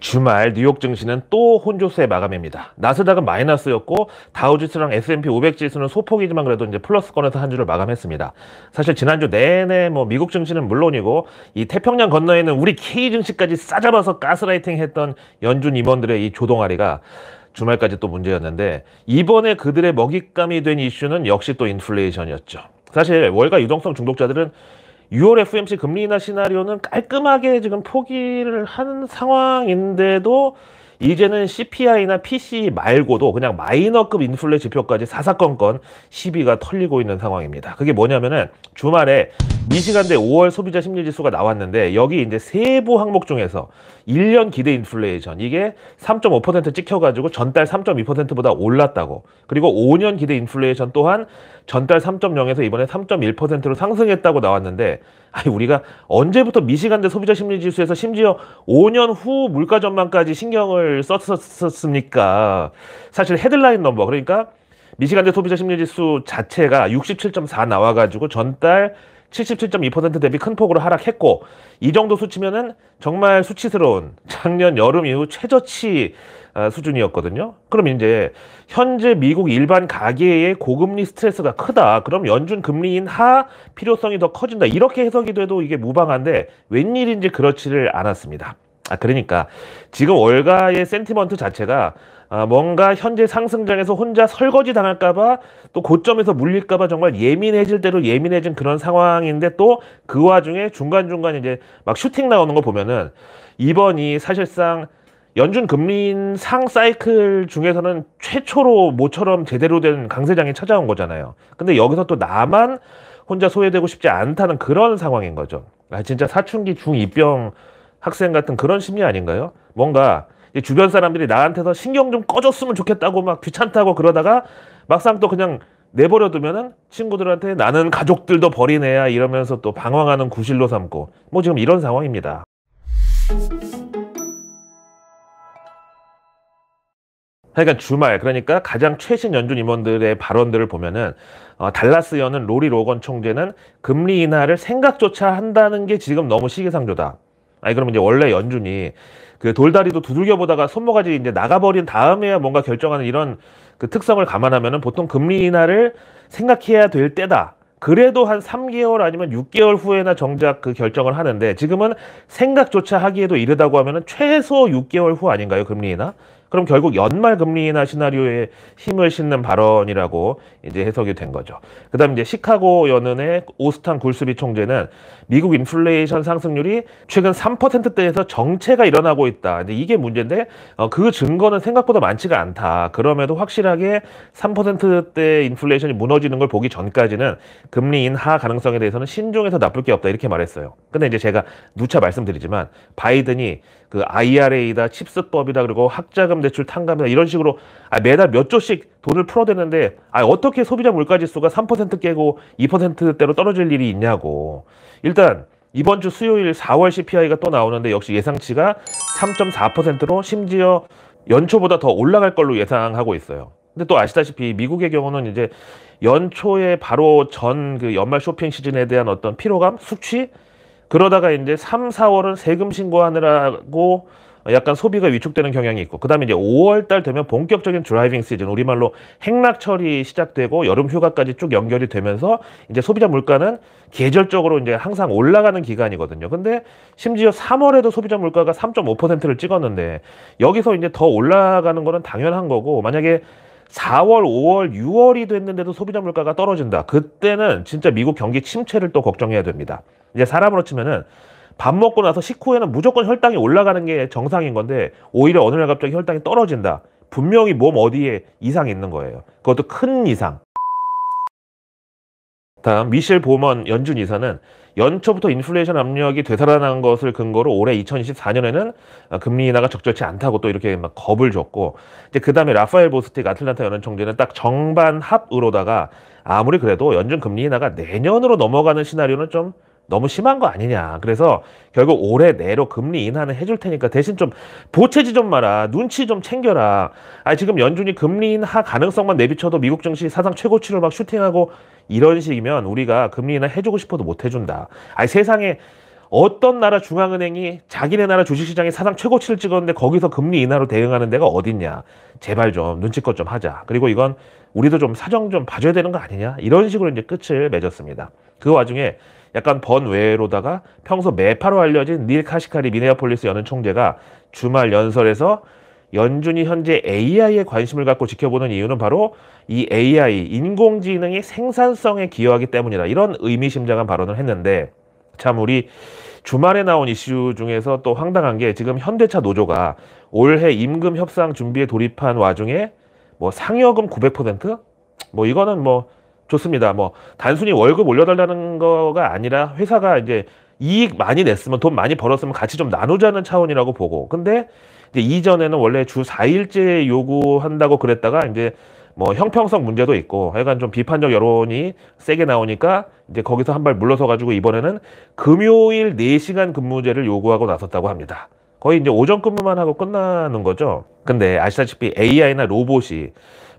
주말 뉴욕 증시는 또혼조세 마감입니다. 나스닥은 마이너스였고 다우지수랑 S&P 500 지수는 소폭이지만 그래도 이제 플러스권에서 한 주를 마감했습니다. 사실 지난주 내내 뭐 미국 증시는 물론이고 이 태평양 건너에 있는 우리 K 증시까지 싸잡아서 가스라이팅했던 연준 임원들의 이 조동아리가 주말까지 또 문제였는데 이번에 그들의 먹잇감이 된 이슈는 역시 또 인플레이션이었죠. 사실 월가 유동성 중독자들은 6월 FMC 금리 인하 시나리오는 깔끔하게 지금 포기를 하는 상황인데도 이제는 CPI나 p c 말고도 그냥 마이너급 인플레 지표까지 사사건건 시비가 털리고 있는 상황입니다. 그게 뭐냐면은 주말에 미 시간대 5월 소비자 심리지수가 나왔는데 여기 이제 세부 항목 중에서 1년 기대 인플레이션 이게 3.5% 찍혀가지고 전달 3.2%보다 올랐다고 그리고 5년 기대 인플레이션 또한 전달 3.0에서 이번에 3.1%로 상승했다고 나왔는데 아니 우리가 언제부터 미시간대 소비자 심리지수에서 심지어 5년 후 물가 전망까지 신경을 썼었습니까? 사실 헤드라인 넘버 그러니까 미시간대 소비자 심리지수 자체가 67.4 나와가지고 전달 77.2% 대비 큰 폭으로 하락했고 이 정도 수치면은 정말 수치스러운 작년 여름 이후 최저치 아, 수준이었거든요. 그럼 이제 현재 미국 일반 가계의 고금리 스트레스가 크다. 그럼 연준 금리인 하 필요성이 더 커진다. 이렇게 해석이 돼도 이게 무방한데 웬일인지 그렇지를 않았습니다. 아 그러니까 지금 월가의 센티먼트 자체가 아, 뭔가 현재 상승장에서 혼자 설거지 당할까봐 또 고점에서 물릴까봐 정말 예민해질 대로 예민해진 그런 상황인데 또 그 와중에 중간중간 이제 막 슈팅 나오는 거 보면은 이번이 사실상 연준 금리 상 사이클 중에서는 최초로 모처럼 제대로 된 강세장이 찾아온 거잖아요. 근데 여기서 또 나만 혼자 소외되고 싶지 않다는 그런 상황인 거죠. 아, 진짜 사춘기 중2병 학생 같은 그런 심리 아닌가요? 뭔가 주변 사람들이 나한테서 신경 좀 꺼줬으면 좋겠다고 막 귀찮다고 그러다가 막상 또 그냥 내버려두면은 친구들한테 나는 가족들도 버리네야 이러면서 또 방황하는 구실로 삼고 뭐 지금 이런 상황입니다. 그러니까 주말 그러니까 가장 최신 연준 임원들의 발언들을 보면은 어, 달라스연은 로리 로건 총재는 금리 인하를 생각조차 한다는 게 지금 너무 시기상조다. 아니 그러면 이제 원래 연준이 그 돌다리도 두들겨 보다가 손모가지 이제 나가버린 다음에야 뭔가 결정하는 이런 그 특성을 감안하면은 보통 금리 인하를 생각해야 될 때다. 그래도 한 3개월 아니면 6개월 후에나 정작 그 결정을 하는데 지금은 생각조차 하기에도 이르다고 하면은 최소 6개월 후 아닌가요 금리 인하? 그럼 결국 연말 금리 인하 시나리오에 힘을 싣는 발언이라고 이제 해석이 된 거죠. 그다음 이제 시카고 연은의 오스탄 굴스비 총재는 미국 인플레이션 상승률이 최근 3%대에서 정체가 일어나고 있다. 이제 이게 문제인데 어, 그 증거는 생각보다 많지가 않다. 그럼에도 확실하게 3%대 인플레이션이 무너지는 걸 보기 전까지는 금리 인하 가능성에 대해서는 신중해서 나쁠 게 없다 이렇게 말했어요. 근데 이제 제가 누차 말씀드리지만 바이든이 그 IRA다 칩스법이다 그리고 학자금 대출 탕감이다 이런 식으로 아, 매달 몇 조씩 돈을 풀어대는데 아, 어떻게 소비자 물가지수가 3% 깨고 2%대로 떨어질 일이 있냐고 일단 이번 주 수요일 4월 CPI가 또 나오는데 역시 예상치가 3.4%로 심지어 연초보다 더 올라갈 걸로 예상하고 있어요. 근데 또 아시다시피 미국의 경우는 이제 연초에 바로 전 그 연말 쇼핑 시즌에 대한 어떤 피로감, 수치 그러다가 이제 3, 4월은 세금 신고하느라고 약간 소비가 위축되는 경향이 있고 그다음에 이제 5월 달 되면 본격적인 드라이빙 시즌 우리말로 행락철이 시작되고 여름 휴가까지 쭉 연결이 되면서 이제 소비자 물가는 계절적으로 이제 항상 올라가는 기간이거든요. 근데 심지어 3월에도 소비자 물가가 3.5%를 찍었는데 여기서 이제 더 올라가는 거는 당연한 거고 만약에 4월, 5월, 6월이 됐는데도 소비자 물가가 떨어진다. 그때는 진짜 미국 경기 침체를 또 걱정해야 됩니다. 이제 사람으로 치면은 밥 먹고 나서 식후에는 무조건 혈당이 올라가는 게 정상인 건데 오히려 어느 날 갑자기 혈당이 떨어진다. 분명히 몸 어디에 이상이 있는 거예요. 그것도 큰 이상. 다음 미셸 보먼 연준 이사는 연초부터 인플레이션 압력이 되살아난 것을 근거로 올해 2024년에는 금리 인하가 적절치 않다고 또 이렇게 막 겁을 줬고 이제 그다음에 라파엘 보스틱 아틀란타 연은 총재는 딱 정반 합으로다가 아무리 그래도 연준 금리 인하가 내년으로 넘어가는 시나리오는 좀 너무 심한 거 아니냐. 그래서 결국 올해 내로 금리 인하는 해줄 테니까 대신 좀 보채지 좀 마라. 눈치 좀 챙겨라. 아 지금 연준이 금리 인하 가능성만 내비쳐도 미국 증시 사상 최고치를 막 슈팅하고 이런 식이면 우리가 금리 인하 해주고 싶어도 못 해준다. 아 세상에 어떤 나라 중앙은행이 자기네 나라 주식시장이 사상 최고치를 찍었는데 거기서 금리 인하로 대응하는 데가 어딨냐. 제발 좀 눈치껏 좀 하자. 그리고 이건 우리도 좀 사정 좀 봐줘야 되는 거 아니냐. 이런 식으로 이제 끝을 맺었습니다. 그 와중에 약간 번외로다가 평소 매파로 알려진 닐 카시카리 미네아폴리스 연은 총재가 주말 연설에서 연준이 현재 AI에 관심을 갖고 지켜보는 이유는 바로 이 AI, 인공지능이 생산성에 기여하기 때문이다. 이런 의미심장한 발언을 했는데 참 우리 주말에 나온 이슈 중에서 또 황당한 게 지금 현대차 노조가 올해 임금 협상 준비에 돌입한 와중에 뭐 상여금 900%? 뭐 이거는 뭐 좋습니다. 뭐 단순히 월급 올려달라는 거가 아니라 회사가 이제 이익 많이 냈으면 돈 많이 벌었으면 같이 좀 나누자는 차원이라고 보고 근데 이제 이전에는 원래 주 4일째 요구한다고 그랬다가 이제 뭐 형평성 문제도 있고 하여간 좀 비판적 여론이 세게 나오니까 이제 거기서 한 발 물러서 가지고 이번에는 금요일 4시간 근무제를 요구하고 나섰다고 합니다. 거의 이제 오전 근무만 하고 끝나는 거죠. 근데 아시다시피 AI나 로봇이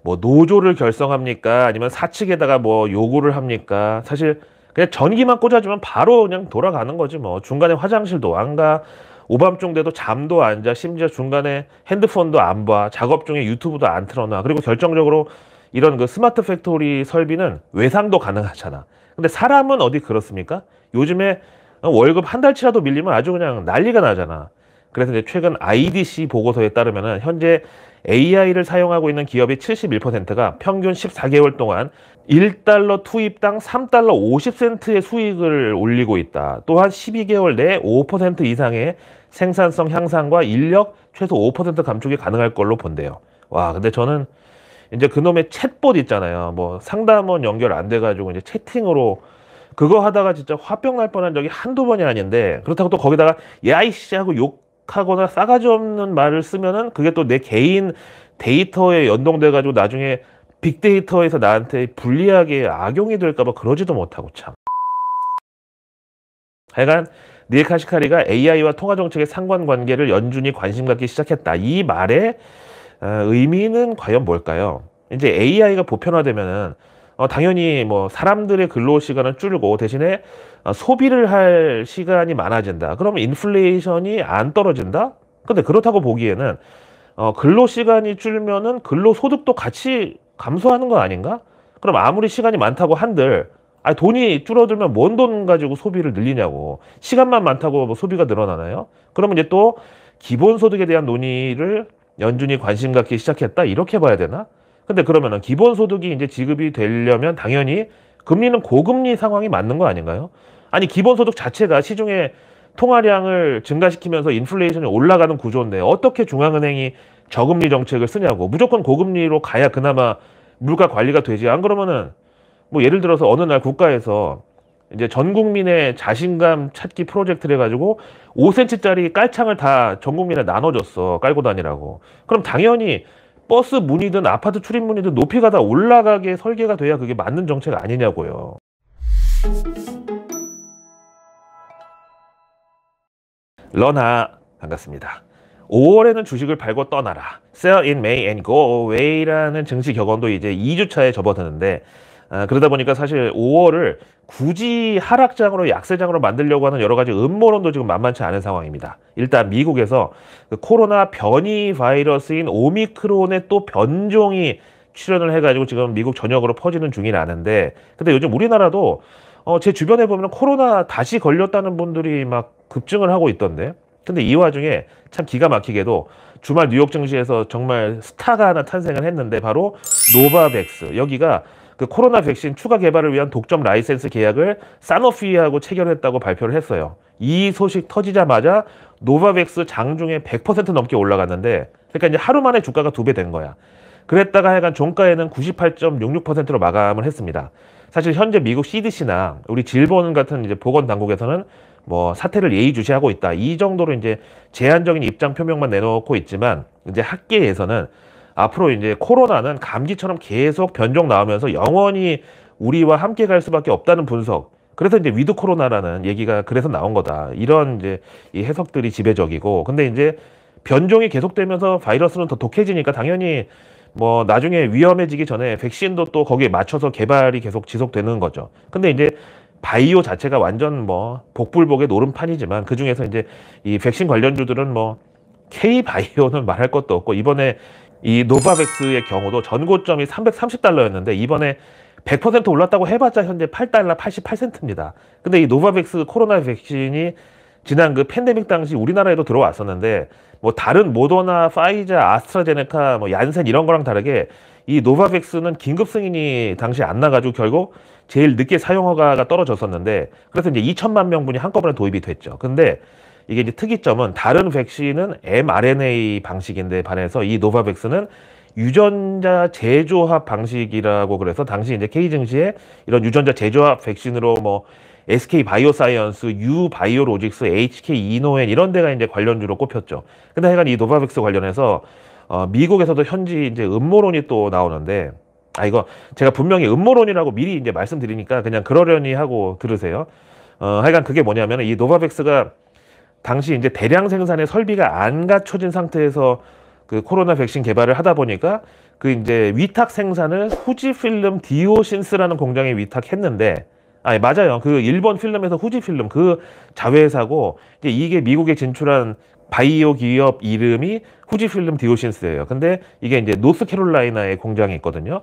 뭐 노조를 결성합니까? 아니면 사측에다가 뭐 요구를 합니까? 사실 그냥 전기만 꽂아주면 바로 그냥 돌아가는 거지 뭐 중간에 화장실도 안 가. 오밤중 돼도 잠도 안 자, 심지어 중간에 핸드폰도 안 봐, 작업 중에 유튜브도 안 틀어놔. 그리고 결정적으로 이런 그 스마트 팩토리 설비는 외상도 가능하잖아. 근데 사람은 어디 그렇습니까? 요즘에 월급 한 달치라도 밀리면 아주 그냥 난리가 나잖아. 그래서 이제 최근 IDC 보고서에 따르면은 현재 AI를 사용하고 있는 기업의 71%가 평균 14개월 동안 1달러 투입당 3달러 50센트의 수익을 올리고 있다. 또한 12개월 내에 5% 이상의 생산성 향상과 인력 최소 5% 감축이 가능할 걸로 본대요. 와, 근데 저는 이제 그놈의 챗봇 있잖아요. 뭐 상담원 연결 안 돼가지고 이제 채팅으로 그거 하다가 진짜 화병 날 뻔한 적이 한두 번이 아닌데 그렇다고 또 거기다가 야이씨 하고 욕 하거나 싸가지 없는 말을 쓰면은 그게 또 내 개인 데이터에 연동돼 가지고 나중에 빅데이터에서 나한테 불리하게 악용이 될까봐 그러지도 못하고 참. 하여간 닐 카시카리가 AI와 통화 정책의 상관관계를 연준이 관심 갖기 시작했다. 이 말의 어, 의미는 과연 뭘까요? 이제 AI가 보편화되면은 어, 당연히 뭐 사람들의 근로 시간은 줄고 대신에 어, 소비를 할 시간이 많아진다. 그러면 인플레이션이 안 떨어진다? 근데 그렇다고 보기에는 어, 근로 시간이 줄면은 근로 소득도 같이 감소하는 거 아닌가? 그럼 아무리 시간이 많다고 한들 아 돈이 줄어들면 뭔 돈 가지고 소비를 늘리냐고 시간만 많다고 뭐 소비가 늘어나나요? 그러면 이제 또 기본소득에 대한 논의를 연준이 관심 갖기 시작했다 이렇게 봐야 되나? 근데 그러면은 기본소득이 이제 지급이 되려면 당연히 금리는 고금리 상황이 맞는 거 아닌가요? 아니 기본소득 자체가 시중에 통화량을 증가시키면서 인플레이션이 올라가는 구조인데 어떻게 중앙은행이 저금리 정책을 쓰냐고 무조건 고금리로 가야 그나마 물가 관리가 되지 안 그러면은 뭐 예를 들어서 어느 날 국가에서 이제 전 국민의 자신감 찾기 프로젝트를 해가지고 5cm짜리 깔창을 다 전 국민에 나눠줬어 깔고 다니라고 그럼 당연히 버스 문이든 아파트 출입문이든 높이가 다 올라가게 설계가 돼야 그게 맞는 정책 아니냐고요. 러나 반갑습니다. 5월에는 주식을 팔고 떠나라. Sell in May and go away라는 증시 격언도 이제 2주차에 접어드는데 아, 그러다 보니까 사실 5월을 굳이 하락장으로 약세장으로 만들려고 하는 여러 가지 음모론도 지금 만만치 않은 상황입니다. 일단 미국에서 그 코로나 변이 바이러스인 오미크론의 또 변종이 출현을 해가지고 지금 미국 전역으로 퍼지는 중이라는데 근데 요즘 우리나라도 어, 제 주변에 보면 코로나 다시 걸렸다는 분들이 막 급증을 하고 있던데 근데 이 와중에 참 기가 막히게도 주말 뉴욕 증시에서 정말 스타가 하나 탄생을 했는데 바로 노바백스 여기가 그 코로나 백신 추가 개발을 위한 독점 라이센스 계약을 사노피하고 체결했다고 발표를 했어요. 이 소식 터지자마자 노바백스 장중에 100% 넘게 올라갔는데 그러니까 이제 하루 만에 주가가 두 배 된 거야. 그랬다가 하간 종가에는 98.66%로 마감을 했습니다. 사실 현재 미국 CDC나 우리 질본 같은 이제 보건 당국에서는 뭐 사태를 예의주시하고 있다. 이 정도로 이제 제한적인 입장 표명만 내놓고 있지만 이제 학계에서는 앞으로 이제 코로나는 감기처럼 계속 변종 나오면서 영원히 우리와 함께 갈 수밖에 없다는 분석. 그래서 이제 위드 코로나라는 얘기가 그래서 나온 거다. 이런 이제 이 해석들이 지배적이고. 근데 이제 변종이 계속되면서 바이러스는 더 독해지니까 당연히 뭐 나중에 위험해지기 전에 백신도 또 거기에 맞춰서 개발이 계속 지속되는 거죠. 근데 이제 바이오 자체가 완전 뭐 복불복의 노름판이지만 그 중에서 이제 이 백신 관련주들은 뭐 K 바이오는 말할 것도 없고 이번에 이 노바백스의 경우도 전고점이 330달러였는데 이번에 100% 올랐다고 해봤자 현재 8달러 88센트입니다. 근데 이 노바백스 코로나 백신이 지난 그 팬데믹 당시 우리나라에도 들어왔었는데 뭐 다른 모더나, 파이자, 아스트라제네카, 뭐 얀센 이런 거랑 다르게 이 노바백스는 긴급 승인이 당시 안 나가지고 결국 제일 늦게 사용 허가가 떨어졌었는데 그래서 이제 2천만 명분이 한꺼번에 도입이 됐죠. 근데 이게 이제 특이점은 다른 백신은 mRNA 방식인데 반해서 이 노바백스는 유전자 재조합 방식이라고 그래서 당시 이제 K 증시에 이런 유전자 재조합 백신으로 뭐 SK 바이오사이언스, U 바이오로직스, HK 이노엔 이런 데가 이제 관련주로 꼽혔죠. 근데 하여간 이 노바백스 관련해서 어, 미국에서도 현지 이제 음모론이 또 나오는데 아 이거 제가 분명히 음모론이라고 미리 이제 말씀드리니까 그냥 그러려니 하고 들으세요. 어, 하여간 그게 뭐냐면 이 노바백스가 당시 이제 대량 생산의 설비가 안 갖춰진 상태에서 그 코로나 백신 개발을 하다 보니까 그 이제 위탁 생산을 후지 필름 디오신스라는 공장에 위탁했는데 아 맞아요 그 일본 필름에서 후지 필름 그 자회사고 이제 이게 미국에 진출한 바이오 기업 이름이 후지 필름 디오신스예요 근데 이게 이제 노스캐롤라이나의 공장이 있거든요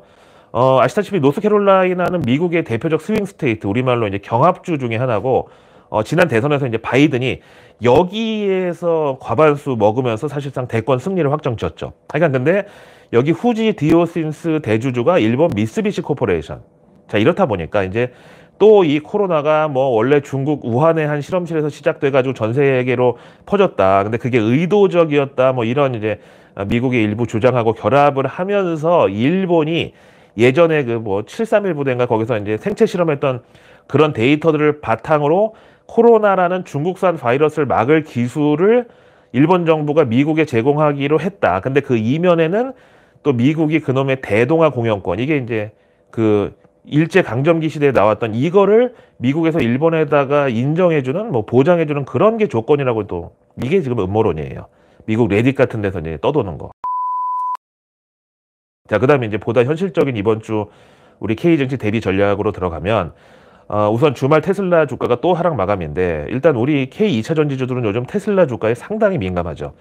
어 아시다시피 노스캐롤라이나는 미국의 대표적 스윙 스테이트 우리말로 이제 경합주 중의 하나고 어, 지난 대선에서 이제 바이든이 여기에서 과반수 먹으면서 사실상 대권 승리를 확정 지었죠. 하여간 근데 여기 후지 디오신스 대주주가 일본 미쓰비시 코퍼레이션. 자, 이렇다 보니까 이제 또 이 코로나가 뭐 원래 중국 우한의 한 실험실에서 시작돼가지고 전 세계로 퍼졌다. 근데 그게 의도적이었다. 뭐 이런 이제 미국의 일부 주장하고 결합을 하면서 일본이 예전에 그 뭐731 부대인가 거기서 이제 생체 실험했던 그런 데이터들을 바탕으로 코로나라는 중국산 바이러스를 막을 기술을 일본 정부가 미국에 제공하기로 했다. 근데 그 이면에는 또 미국이 그놈의 대동아 공영권 이게 이제 그 일제 강점기 시대에 나왔던 이거를 미국에서 일본에다가 인정해주는 뭐 보장해주는 그런 게 조건이라고 또 이게 지금 음모론이에요. 미국 레딧 같은 데서 이제 떠도는 거. 자, 그 다음에 이제 보다 현실적인 이번 주 우리 K정치 대비 전략으로 들어가면 어, 우선 주말 테슬라 주가가 또 하락 마감인데 일단 우리 K2차 전지주들은 요즘 테슬라 주가에 상당히 민감하죠.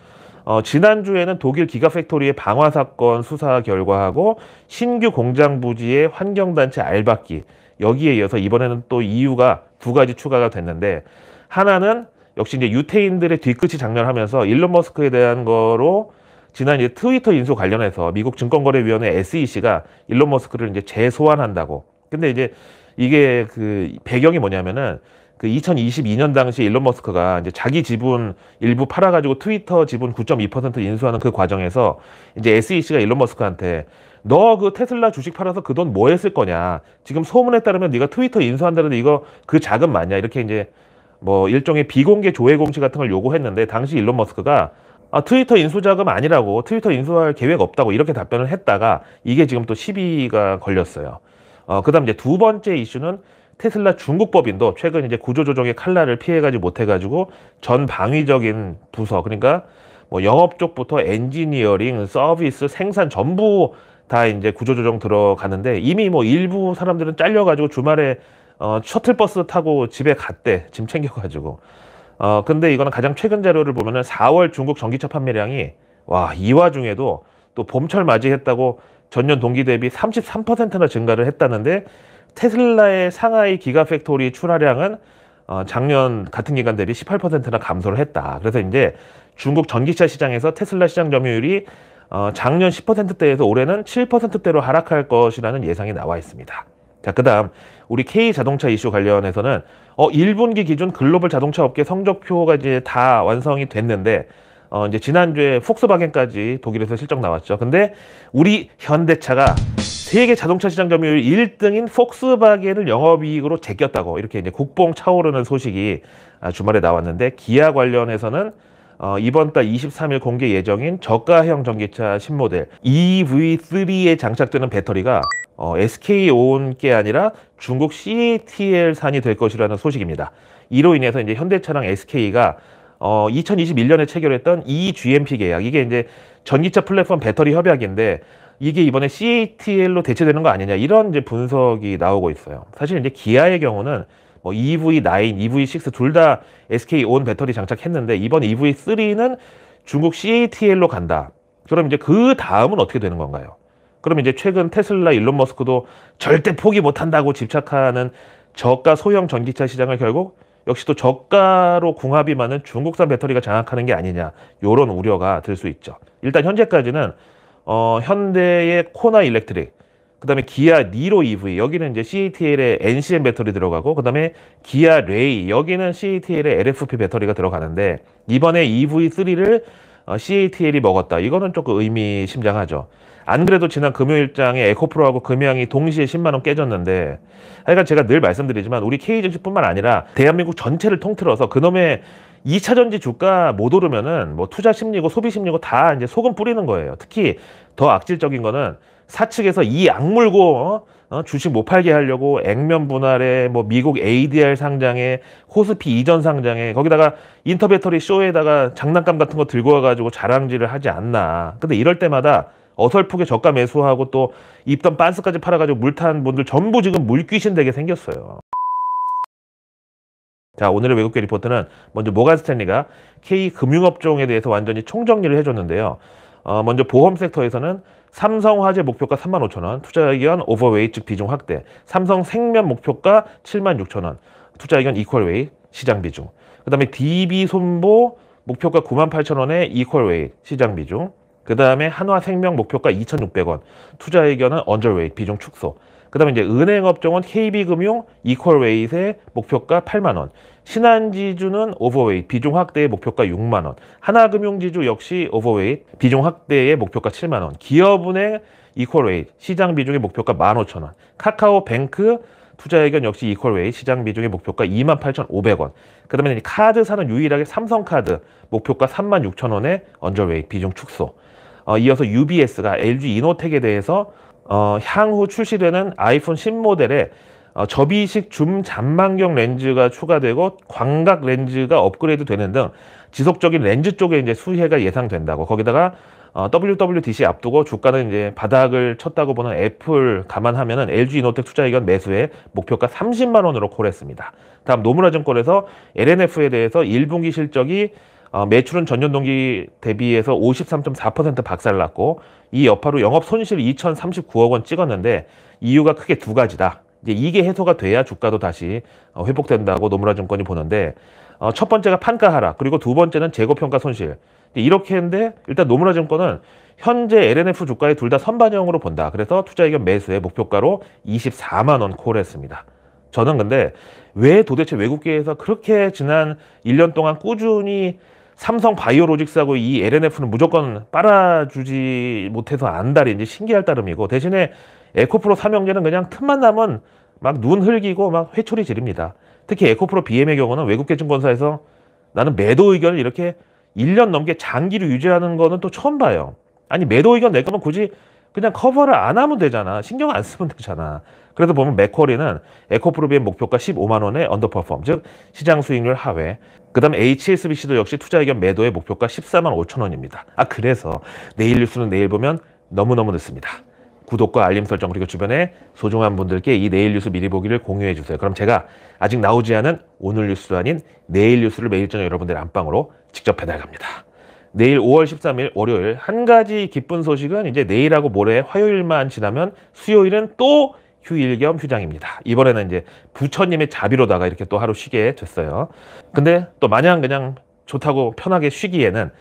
어, 지난주에는 독일 기가팩토리의 방화 사건 수사 결과하고 신규 공장 부지의 환경단체 알박기 여기에 이어서 이번에는 또 이유가 e 두 가지 추가가 됐는데 하나는 역시 이제 유태인들의 뒤끝이 장렬하면서 일론 머스크에 대한 거로 지난 이제 트위터 인수 관련해서 미국 증권거래위원회 SEC가 일론 머스크를 이제 재소환한다고. 근데 이제 이게 그 배경이 뭐냐면은 그 2022년 당시 일론 머스크가 이제 자기 지분 일부 팔아가지고 트위터 지분 9.2% 인수하는 그 과정에서 이제 SEC가 일론 머스크한테 너 그 테슬라 주식 팔아서 그 돈 뭐 했을 거냐 지금 소문에 따르면 네가 트위터 인수한다는데 이거 그 자금 맞냐 이렇게 이제 뭐 일종의 비공개 조회 공시 같은 걸 요구했는데 당시 일론 머스크가 아, 트위터 인수 자금 아니라고 트위터 인수할 계획 없다고 이렇게 답변을 했다가 이게 지금 또 시비가 걸렸어요. 어, 그다음 이제 두 번째 이슈는 테슬라 중국 법인도 최근 이제 구조조정의 칼날을 피해가지 못해가지고 전방위적인 부서 그러니까 뭐 영업 쪽부터 엔지니어링, 서비스, 생산 전부 다 이제 구조조정 들어가는데 이미 뭐 일부 사람들은 잘려가지고 주말에 어, 셔틀버스 타고 집에 갔대 짐 챙겨가지고 어 근데 이거는 가장 최근 자료를 보면은 4월 중국 전기차 판매량이 와 이 와중에도 또 봄철 맞이했다고 전년 동기 대비 33%나 증가를 했다는데 테슬라의 상하이 기가팩토리 출하량은 어, 작년 같은 기간 대비 18%나 감소를 했다. 그래서 이제 중국 전기차 시장에서 테슬라 시장 점유율이 어, 작년 10%대에서 올해는 7%대로 하락할 것이라는 예상이 나와 있습니다. 자, 그 다음, 우리 K 자동차 이슈 관련해서는, 어, 1분기 기준 글로벌 자동차 업계 성적표가 이제 다 완성이 됐는데, 어, 이제 지난주에 폭스바겐까지 독일에서 실적 나왔죠. 근데 우리 현대차가 세계 자동차 시장 점유율 1등인 폭스바겐을 영업이익으로 제꼈다고 이렇게 이제 국뽕 차오르는 소식이 아, 주말에 나왔는데 기아 관련해서는 어, 이번 달 23일 공개 예정인 저가형 전기차 신모델 EV3에 장착되는 배터리가 어, SK온게 아니라 중국 CATL산이 될 것이라는 소식입니다. 이로 인해서 이제 현대차랑 SK가 어, 2021년에 체결했던 EGMP 계약 이게 이제 전기차 플랫폼 배터리 협약인데 이게 이번에 CATL로 대체되는 거 아니냐 이런 이제 분석이 나오고 있어요. 사실 이제 기아의 경우는 뭐 EV9, EV6 둘 다 SK 온 배터리 장착했는데 이번 EV3는 중국 CATL로 간다. 그럼 이제 그 다음은 어떻게 되는 건가요? 그럼 이제 최근 테슬라 일론 머스크도 절대 포기 못한다고 집착하는 저가 소형 전기차 시장을 결국 역시 또 저가로 궁합이 많은 중국산 배터리가 장악하는 게 아니냐 이런 우려가 들 수 있죠. 일단 현재까지는 어, 현대의 코나 일렉트릭, 그 다음에 기아 니로 EV, 여기는 이제 CATL의 NCM 배터리 들어가고, 그 다음에 기아 레이, 여기는 CATL의 LFP 배터리가 들어가는데, 이번에 EV3를 어, CATL이 먹었다. 이거는 조금 의미심장하죠. 안 그래도 지난 금요일장에 에코프로하고 금양이 동시에 10만원 깨졌는데 하여간 제가 늘 말씀드리지만 우리 K증시뿐만 아니라 대한민국 전체를 통틀어서 그놈의 2차전지 주가 못 오르면은 뭐 투자 심리고 소비 심리고 다 이제 소금 뿌리는 거예요. 특히 더 악질적인 거는 사측에서 이 악물고 어? 어, 주식 못 팔게 하려고 액면 분할에 뭐 미국 ADR 상장에 호스피 이전 상장에 거기다가 인터배터리 쇼에다가 장난감 같은 거 들고 와가지고 자랑질을 하지 않나. 근데 이럴 때마다 어설프게 저가 매수하고 또 입던 반스까지 팔아가지고 물 탄 분들 전부 지금 물귀신 되게 생겼어요. 자 오늘의 외국계 리포트는 먼저 모간 스탠리가 K 금융업종에 대해서 완전히 총정리를 해줬는데요. 어, 먼저 보험 섹터에서는 삼성화재 목표가 3만 5천 원, 투자 의견 오버웨이 즉 비중 확대, 삼성생명 목표가 7만 6천 원, 투자 의견 이퀄웨이 시장 비중, 그 다음에 DB손보 목표가 9만 8천 원에 이퀄웨이 시장 비중, 그 다음에 한화생명 목표가 2,600원, 투자 의견은 언저웨이 비중 축소, 그 다음에 이제 은행업종은 KB금융 이퀄웨이의 목표가 8만원, 신한지주는 오버웨이 비중 확대의 목표가 6만 원. 하나금융지주 역시 오버웨이 비중 확대의 목표가 7만 원. 기업은행 이퀄웨이 시장 비중의 목표가 1 5천원 카카오뱅크 투자의견 역시 이퀄웨이 시장 비중의 목표가 28,500원. 그다음에 카드사는 유일하게 삼성카드 목표가 36,000원에 언저웨이 비중 축소. 어, 이어서 UBS가 LG 이노텍에 대해서 어, 향후 출시되는 아이폰 10모델에 어, 접이식 줌 잔망경 렌즈가 추가되고 광각 렌즈가 업그레이드 되는 등 지속적인 렌즈 쪽에 이제 수혜가 예상된다고 거기다가 어, WWDC 앞두고 주가는 이제 바닥을 쳤다고 보는 애플 감안하면은 LG 이노텍 투자 의견 매수에 목표가 30만 원으로 콜했습니다. 다음 노무라증권에서 LNF에 대해서 1분기 실적이 어, 매출은 전년 동기 대비해서 53.4% 박살났고 이 여파로 영업 손실 2,039억 원 찍었는데 이유가 크게 두 가지다. 이제 이게 해소가 돼야 주가도 다시 어, 회복된다고 노무라 증권이 보는데 어, 첫 번째가 판가 하락 그리고 두 번째는 재고 평가 손실 이렇게 했는데 일단 노무라 증권은 현재 LNF 주가의둘 다 선반영으로 본다. 그래서 투자 의견 매수의 목표가로 24만 원 콜했습니다. 저는 근데 왜 도대체 외국계에서 그렇게 지난 1년 동안 꾸준히 삼성 바이오로직스하고 이 LNF는 무조건 빨아주지 못해서 안달인지 신기할 따름이고 대신에 에코프로 삼형제는 그냥 틈만 나면 막눈 흘기고 막 회초리 지릅니다. 특히 에코프로 BM의 경우는 외국계증권사에서 나는 매도 의견을 이렇게 1년 넘게 장기로 유지하는 거는 또 처음 봐요. 아니 매도 의견 낼 거면 굳이 그냥 커버를 안 하면 되잖아. 신경 안 쓰면 되잖아. 그래서 보면 맥쿼리는 에코프로비의 목표가 15만 원의 언더퍼폼, 즉 시장 수익률 하회. 그다음 에 HSBC도 역시 투자 의견 매도의 목표가 14만 5천 원입니다. 아 그래서 내일 뉴스는 내일 보면 너무너무 늦습니다. 구독과 알림 설정 그리고 주변에 소중한 분들께 이 내일 뉴스 미리 보기를 공유해 주세요. 그럼 제가 아직 나오지 않은 오늘 뉴스 아닌 내일 뉴스를 매일 저녁 여러분들 안방으로 직접 배달 갑니다. 내일 5월 13일 월요일 한 가지 기쁜 소식은 이제 내일하고 모레 화요일만 지나면 수요일은 또 휴일 겸 휴장입니다. 이번에는 이제 부처님의 자비로다가 이렇게 또 하루 쉬게 됐어요. 근데 또 마냥 그냥 좋다고 편하게 쉬기에는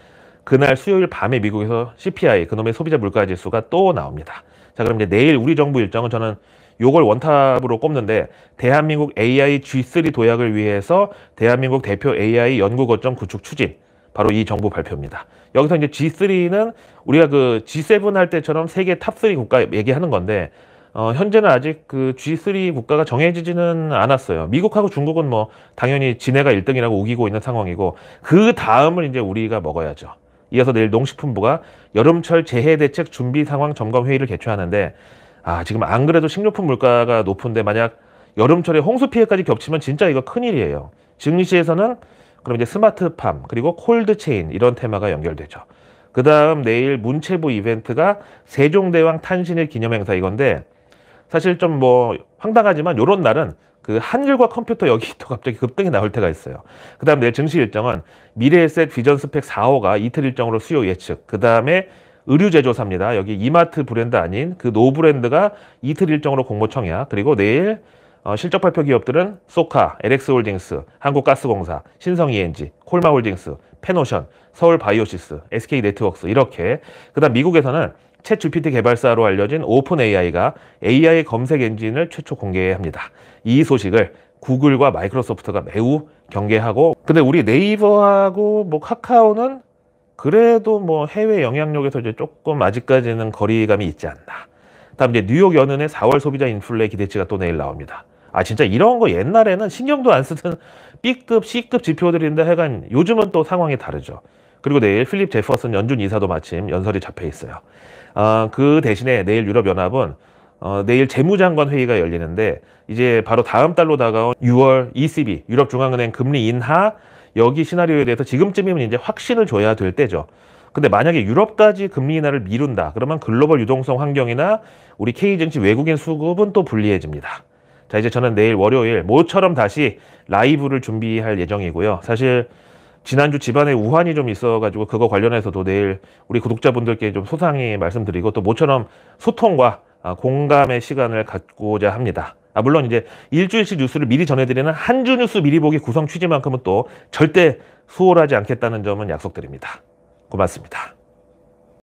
그날 수요일 밤에 미국에서 CPI 그놈의 소비자 물가 지수가 또 나옵니다. 자, 그럼 이제 내일 우리 정부 일정은 저는 요걸 원탑으로 꼽는데 대한민국 AI G3 도약을 위해서 대한민국 대표 AI 연구 거점 구축 추진 바로 이 정부 발표입니다. 여기서 이제 G3는 우리가 그 G7 할 때처럼 세계 탑3 국가 얘기하는 건데 어, 현재는 아직 그 G3 국가가 정해지지는 않았어요. 미국하고 중국은 뭐 당연히 진해가 1등이라고 우기고 있는 상황이고 그 다음을 이제 우리가 먹어야죠. 이어서 내일 농식품부가 여름철 재해 대책 준비 상황 점검 회의를 개최하는데 아 지금 안 그래도 식료품 물가가 높은데 만약 여름철에 홍수 피해까지 겹치면 진짜 이거 큰일이에요. 증시에서는 그럼 이제 스마트팜 그리고 콜드체인 이런 테마가 연결되죠. 그 다음 내일 문체부 이벤트가 세종대왕 탄신일 기념행사 이건데 사실 좀 뭐 황당하지만 이런 날은 그 한글과 컴퓨터 여기 또 갑자기 급등이 나올 때가 있어요. 그 다음 내 증시 일정은 미래에셋 비전 스펙 4호가 이틀 일정으로 수요 예측. 그 다음에 의류 제조사입니다. 여기 이마트 브랜드 아닌 그 노브랜드가 이틀 일정으로 공모 청약. 그리고 내일 어, 실적 발표 기업들은 소카, LX홀딩스, 한국가스공사, 신성ENG, 콜마홀딩스, 페노션, 서울바이오시스, SK네트웍스 이렇게 그 다음 미국에서는 챗 GPT 개발사로 알려진 오픈 AI가 AI 검색 엔진을 최초 공개합니다. 이 소식을 구글과 마이크로소프트가 매우 경계하고 근데 우리 네이버하고 뭐 카카오는 그래도 뭐 해외 영향력에서 이제 조금 아직까지는 거리감이 있지 않나. 다음 이제 뉴욕 연은의 4월 소비자 인플레 기대치가 또 내일 나옵니다. 아 진짜 이런 거 옛날에는 신경도 안 쓰던 B급, C급 지표들인데 하여간 요즘은 또 상황이 다르죠. 그리고 내일 필립 제퍼슨 연준 이사도 마침 연설이 잡혀 있어요. 어, 그 대신에 내일 유럽연합은 어, 내일 재무장관 회의가 열리는데 이제 바로 다음 달로 다가온 6월 ECB 유럽중앙은행 금리 인하 여기 시나리오에 대해서 지금쯤이면 이제 확신을 줘야 될 때죠. 근데 만약에 유럽까지 금리 인하를 미룬다. 그러면 글로벌 유동성 환경이나 우리 K증시 외국인 수급은 또 불리해집니다. 자 이제 저는 내일 월요일 모처럼 다시 라이브를 준비할 예정이고요. 사실 지난주 집안에 우환이 좀 있어가지고 그거 관련해서도 내일 우리 구독자분들께 좀 소상히 말씀드리고 또 모처럼 소통과 아, 공감의 시간을 갖고자 합니다. 아, 물론 이제 일주일씩 뉴스를 미리 전해드리는 한 주 뉴스 미리 보기 구성 취지만큼은 또 절대 수월하지 않겠다는 점은 약속드립니다. 고맙습니다.